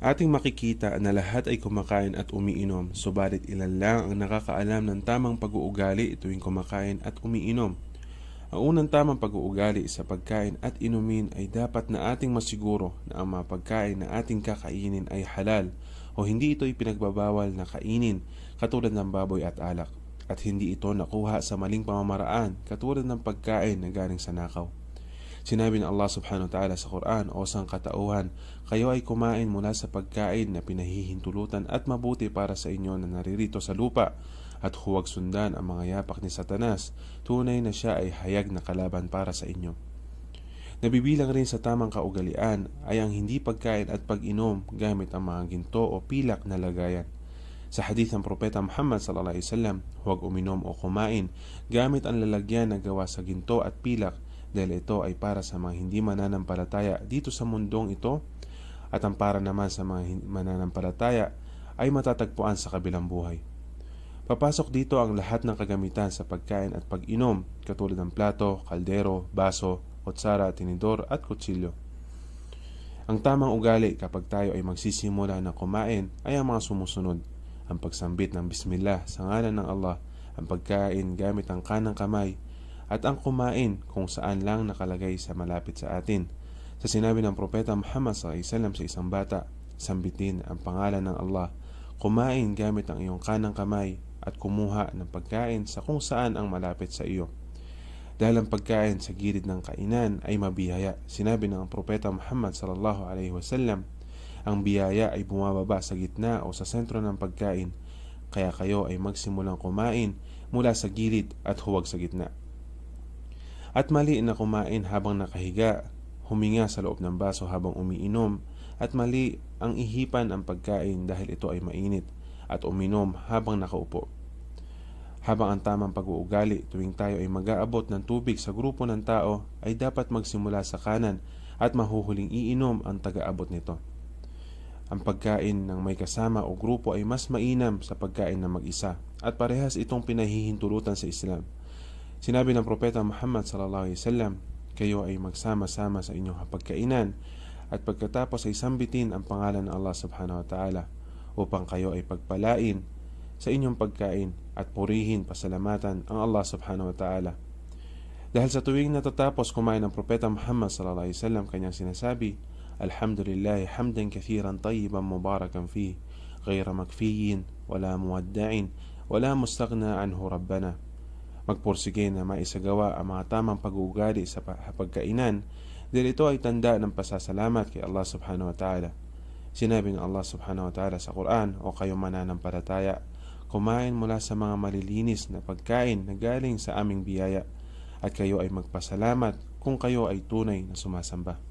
ating makikita na lahat ay kumakain at umiinom, subalit ilan lang ang nakakaalam ng tamang pag-uugali tuwing kumakain at umiinom. Ang unang tamang pag-uugali sa pagkain at inumin ay dapat na ating masiguro na ang mga pagkain na ating kakainin ay halal o hindi ito ipinagbabawal na kainin katulad ng baboy at alak at hindi ito nakuha sa maling pamamaraan katulad ng pagkain na galing sa nakaw. Sinabi ng Allah subhanahu wa ta'ala sa Quran, O sangkatauhan, kayo ay kumain mula sa pagkain na pinahihintulutan at mabuti para sa inyo na naririto sa lupa at huwag sundan ang mga yapak ni Satanas, tunay na siya ay hayag na kalaban para sa inyo. Nabibilang rin sa tamang kaugalian ay ang hindi pagkain at pag-inom gamit ang mga ginto o pilak na lagayan. Sa hadith ng Propeta Muhammad sallallahu alaihi wasallam, huwag uminom o kumain gamit ang lalagyan na gawa sa ginto at pilak dahil ito ay para sa mga hindi mananampalataya dito sa mundong ito at ang para naman sa mga mananampalataya ay matatagpuan sa kabilang buhay. Papasok dito ang lahat ng kagamitan sa pagkain at pag-inom katulad ng plato, kaldero, baso, kutsara, tinidor at kutsilyo. Ang tamang ugali kapag tayo ay magsisimula ng kumain ay ang mga sumusunod. Ang pagsambit ng bismillah sa ngalan ng Allah, ang pagkain gamit ang kanang kamay, at ang kumain kung saan lang nakalagay sa malapit sa atin. Sa sinabi ng propeta Muhammad SAW sa isang bata, sambitin ang pangalan ng Allah, kumain gamit ang iyong kanang kamay at kumuha ng pagkain sa kung saan ang malapit sa iyo. Dahil ang pagkain sa gilid ng kainan ay mabiyaya, sinabi ng propeta Muhammad sallallahu alaihi wasallam, ang biyaya ay bumababa sa gitna o sa sentro ng pagkain, kaya kayo ay magsimulang kumain mula sa gilid at huwag sa gitna at mali na kumain habang nakahiga, huminga sa loob ng baso habang umiinom at mali ang ihipan ang pagkain dahil ito ay mainit at uminom habang nakaupo. Habang ang tamang pag-uugali tuwing tayo ay mag-aabot ng tubig sa grupo ng tao ay dapat magsimula sa kanan at mahuhuling iinom ang taga-abot nito. Ang pagkain ng may kasama o grupo ay mas mainam sa pagkain ng mag-isa at parehas itong pinahihintulutan sa Islam. Sinabi ng Propeta Muhammad sallallahu alaihi wasallam, kayo ay magsama-sama sa inyong pagkainan at pagkatapos ay sambitin ang pangalan ng Allah subhanahu wa ta'ala upang kayo ay pagpalain sa inyong pagkain at purihin pasalamatan ang Allah subhanahu wa ta'ala. Dahil sa tuwing natatapos kumain ng Propeta Muhammad sallallahu alaihi wasallam kanyang sinasabi, Alhamdulillah hamdan kathiran tayyiban mubarakan fi غير مكفي ولا مودع ولا mustaghna anhu rabbana. Magporsige na maisagawa ang mga tamang pag-uugali sa pagkainan dahil ito ay tanda ng pasasalamat kay Allah subhanahu wa ta'ala. Sinabi ng Allah subhanahu wa ta'ala sa Quran, O kayong mananampalataya, kumain mula sa mga malilinis na pagkain na galing sa aming biyaya at kayo ay magpasalamat kung kayo ay tunay na sumasamba.